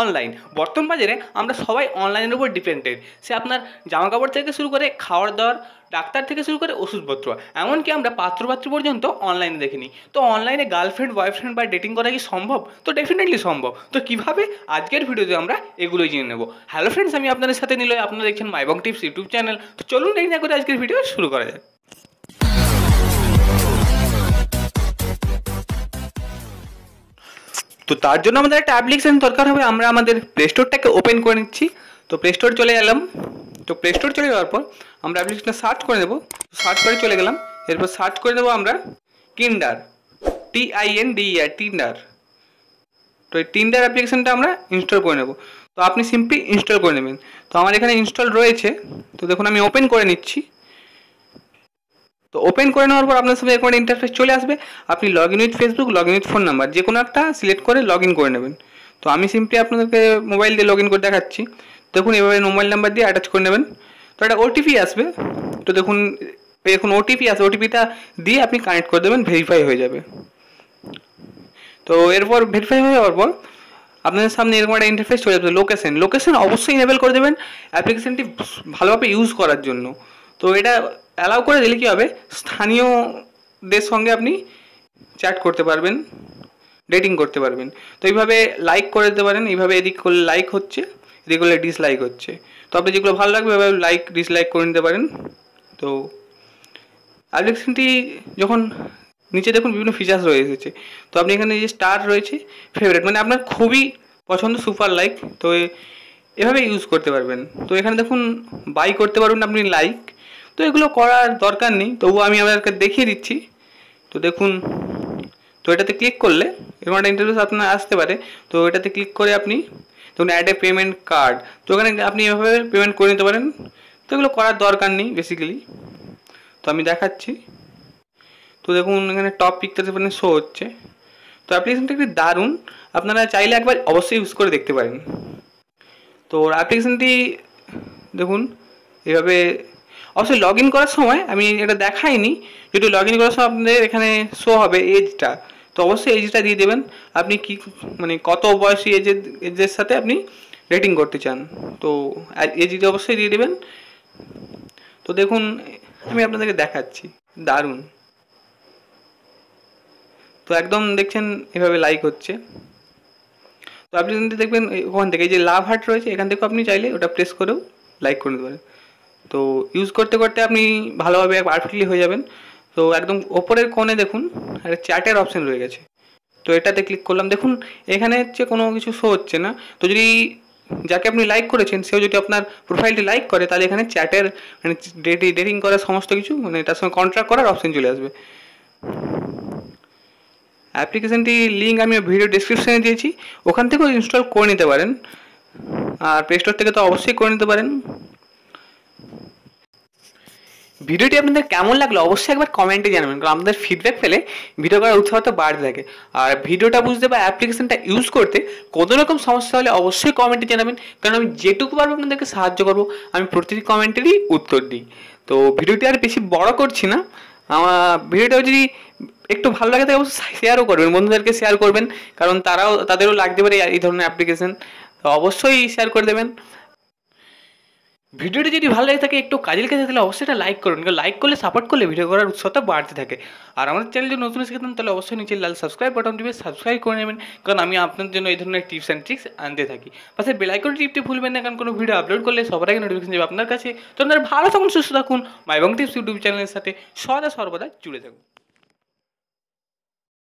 online বর্তমান বাজারে আমরা সবাই অনলাইনের উপর ডিপেন্ডেড সে আপনার জামা কাপড় থেকে শুরু করে খাওয়ার দাওয়ার ডাক্তার থেকে শুরু করে ওষুধপত্র এমনকি আমরা পাত্রপাত্রী পর্যন্ত অনলাইনে দেখিনি তো অনলাইনে গার্লফ্রেন্ড বয়ফ্রেন্ড বা ডেটিং করা কি সম্ভব তো ডেফিনেটলি সম্ভব তো কিভাবে আজকের ভিডিওতে আমরা এগুলোই জেনে নেব হ্যালো ফ্রেন্ডস আমি আপনাদের সাথে নিলয় আপনারা দেখছেন মাইবং টিপস ইউটিউব চ্যানেল তো চলুন দেখি না করে আজকের ভিডিও শুরু করা যায় তো তার জন্য আমাদের একটা অ্যাপ্লিকেশান দরকার হবে আমরা আমাদের প্লে স্টোরটাকে ওপেন করে নিচ্ছি তো প্লে স্টোর চলে গেলাম তো প্লে স্টোর চলে যাওয়ার পর আমরা অ্যাপ্লিকেশানটা সার্চ করে নেবো সার্চ করে চলে গেলাম এরপর সার্চ করে নেবো আমরা Tinder T I N D R Tinder তো এই টিন্ডার অ্যাপ্লিকেশানটা আমরা ইনস্টল করে নেবো তো আপনি সিম্পলি ইনস্টল করে নেবেন তো আমার এখানে ইনস্টল রয়েছে তো দেখুন আমি ওপেন করে নিচ্ছি তো ওপেন করে নেওয়ার পর আপনার সামনে এরকম একটা ইন্টারফেস চলে আসবে আপনি log in with Facebook log in with phone number যে কোনো একটা সিলেক্ট করে লগ ইন করে নেবেন তো আমি সিম্পলি আপনাদেরকে মোবাইল দিয়ে লগ ইন করে দেখাচ্ছি দেখুন এভাবে মোবাইল নাম্বার দিয়ে অ্যাটাচ করে নেবেন তো একটা ওটিপি আসবে তো দেখুন এখন ওটিপি আসবে ওটিপিটা দিয়ে আপনি কানেক্ট করে দেবেন ভেরিফাই হয়ে যাবে তো এরপর ভেরিফাই হয়ে যাওয়ার পর আপনাদের সামনে এরকম একটা ইন্টারফেস চলে যাবে লোকেশন লোকেশন অবশ্যই ইনেবল করে দেবেন অ্যাপ্লিকেশনটি ভালোভাবে ইউজ করার জন্য তো এটা অ্যালাউ করে দিলে কী হবে স্থানীয়দের সঙ্গে আপনি চ্যাট করতে পারবেন ডেটিং করতে পারবেন তো এইভাবে লাইক করে দিতে পারেন এইভাবে এদিক করলে লাইক হচ্ছে এদিক করলে ডিসলাইক হচ্ছে তো আপনি যেগুলো ভালো লাগবে এভাবে লাইক ডিসলাইক করে নিতে পারেন তো অ্যাপ্লিকেশানটি যখন নিচে দেখুন বিভিন্ন ফিচার্স রয়ে এসেছে তো আপনি এখানে যে স্টার রয়েছে ফেভারেট মানে আপনার খুবই পছন্দ সুপার লাইক তো এভাবে ইউজ করতে পারবেন তো এখানে দেখুন বাই করতে পারবেন আপনি লাইক তো এগুলো করার দরকার নেই তবুও আমি আপনাদেরকে দেখিয়ে দিচ্ছি তো দেখুন তো এটাতে ক্লিক করলে এরকম একটা ইন্টারভিউস আপনার আসতে পারে তো এটাতে ক্লিক করে আপনি ধরুন অ্যাড এ পেমেন্ট কার্ড তো ওখানে আপনি এভাবে পেমেন্ট করে নিতে পারেন তো এগুলো করার দরকার নেই বেসিক্যালি তো আমি দেখাচ্ছি তো দেখুন এখানে টপ পিকচার মানে শো হচ্ছে তো অ্যাপ্লিকেশানটা একটি দারুণ আপনারা চাইলে একবার অবশ্যই ইউজ করে দেখতে পারেন তো অ্যাপ্লিকেশনটি দেখুন এভাবে অবশ্যই লগ ইন করার সময় আমি এটা দেখাইনি যদি লগ ইন করার সময় আপনাদের এখানে শো হবে এজটা তো অবশ্যই এজটা দিয়ে দেবেন আপনি কি মানে কত বয়সী এজের এজের সাথে আপনি রেটিং করতে চান তো এজ অবশ্যই দিয়ে দেবেন তো দেখুন আমি আপনাদেরকে দেখাচ্ছি দারুণ তো একদম দেখছেন এভাবে লাইক হচ্ছে তো আপনি দেখবেন ওখান থেকে যে লাভ হার্ট রয়েছে এখান থেকে আপনি চাইলে ওটা প্রেস করেও লাইক করে দেবেন তো ইউজ করতে করতে আপনি ভালোভাবে পারফেক্টলি হয়ে যাবেন তো একদম ওপরের কোণে দেখুন একটা চ্যাটের অপশান রয়ে গেছে তো এটাতে ক্লিক করলাম দেখুন এখানে হচ্ছে কোনো কিছু শো হচ্ছে না তো যদি যাকে আপনি লাইক করেছেন সেও যদি আপনার প্রোফাইলটি লাইক করে তাহলে এখানে চ্যাটের মানে ডেটি ডেটিং করার সমস্ত কিছু মানে তার সঙ্গে কন্ট্রাক্ট করার অপশান চলে আসবে অ্যাপ্লিকেশানটি লিঙ্ক আমি ভিডিও ডিসক্রিপশানে দিয়েছি ওখান থেকেও ইনস্টল করে নিতে পারেন আর প্লে স্টোর থেকে তো অবশ্যই করে নিতে পারেন ভিডিওটি আপনাদের কেমন লাগলো অবশ্যই একবার কমেন্টে জানাবেন কারণ আমাদের ফিডব্যাক পেলে ভিডিও করার উৎসাহটা বাড়তে থাকে আর ভিডিওটা বুঝতে বা অ্যাপ্লিকেশনটা ইউজ করতে কোনো রকম সমস্যা হলে অবশ্যই কমেন্টে জানাবেন কারণ আমি যেটুকু পারবো আপনাদেরকে সাহায্য করবো আমি প্রতিটি কমেন্টেরই উত্তর দিই তো ভিডিওটি আর বেশি বড় করছি না আমার ভিডিওটা যদি একটু ভালো লাগে তাহলে অবশ্যই শেয়ারও করবেন বন্ধুদেরকে শেয়ার করবেন কারণ তারাও তাদেরও লাগতে পারে এই ধরনের অ্যাপ্লিকেশন তো অবশ্যই শেয়ার করে দেবেন ভিডিওটি যদি ভালো লাগে থাকে একটু কাজের কাছে তাহলে অবশ্যই এটা লাইক করুন লাইক করলে সাপোর্ট করলে ভিডিও করার উৎসাহটা বাড়তে থাকে আর আমাদের চ্যানেল যদি নতুন এসে তাহলে অবশ্যই নিচে লাল সাবস্ক্রাইব বাটন টিপে সাবস্ক্রাইব করে নেবেন কারণ আমি আপনার জন্য এই ধরনের টিপস অ্যান্ড ট্রিক্স আনতে থাকি পাশে বেলাইকন টিপটি ভুলবেন না কারণ কোনো ভিডিও আপলোড করলে সবার আগে নোটিফিকেশন যাবে আপনার কাছে তো আপনারা ভালো থাকুন সুস্থ থাকুন মাইবং টিপস ইউটিউব চ্যানেলের সাথে সদা সর্বদা জুড়ে থাকুন